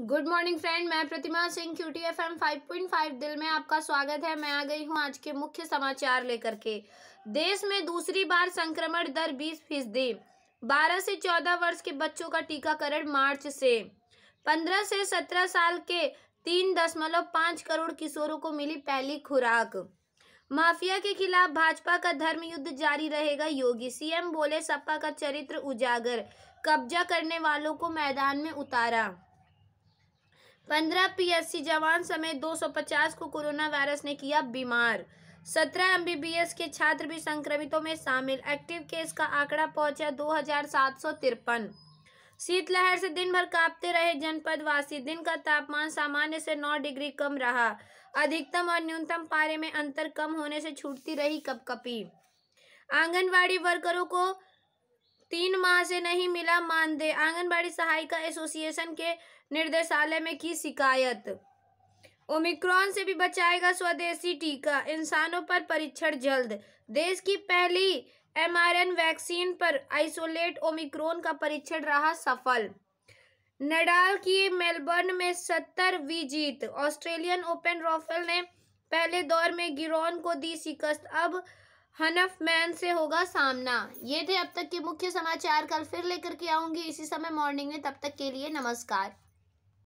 good morning friend मैं Pratima Singh Q T F M five point five दिल में आपका स्वागत है मैं आ गई हूँ आज के मुख्य समाचार लेकर के देश में दूसरी बार संक्रमण दर बीस फीसदी बारह से चौदह वर्ष के बच्चों का टीकाकरण मार्च से पंद्रह से सत्रह साल के तीन दशमलव पाँच करोड़ किशोरों को मिली पहली खुराक माफिया के खिलाफ भाजपा का धर्म युद्ध जारी रहेगा योगी सीएम बोले सपा का चरित्र उजागर कब्जा करने वालों को मैदान में उतारा पंद्रह पीएससी जवान समेत 250 को कोरोना वायरस ने किया बीमार सत्रह एमबीबीएस के छात्र भी संक्रमितों में शामिल एक्टिव केस का आंकड़ा पहुंचा दो हजार सात सौ तिरपन शीतलहर से दिन भर कांपते रहे जनपद वासी दिन का तापमान सामान्य से नौ डिग्री कम रहा अधिकतम और न्यूनतम पारे में अंतर कम होने से छूटती रही कपकपी आंगनवाड़ी वर्करों को तीन माह से नहीं मिला मानदेय आंगनबाड़ी सहायिका एसोसिएशन के निर्देशालय में की शिकायत ओमिक्रॉन से भी बचाएगा स्वदेशी टीका इंसानों पर परीक्षण जल्द देश की पहली एमआरएन वैक्सीन पर आइसोलेट ओमिक्रॉन का परीक्षण रहा सफल नडाल की मेलबर्न में सत्तर वी जीत ऑस्ट्रेलियन ओपन रॉफेल ने पहले दौर में गिरोन को दी शिकस्त अब हनफ मैन से होगा सामना ये थे अब तक के मुख्य समाचार कल फिर लेकर के आऊँगी इसी समय मॉर्निंग में तब तक के लिए नमस्कार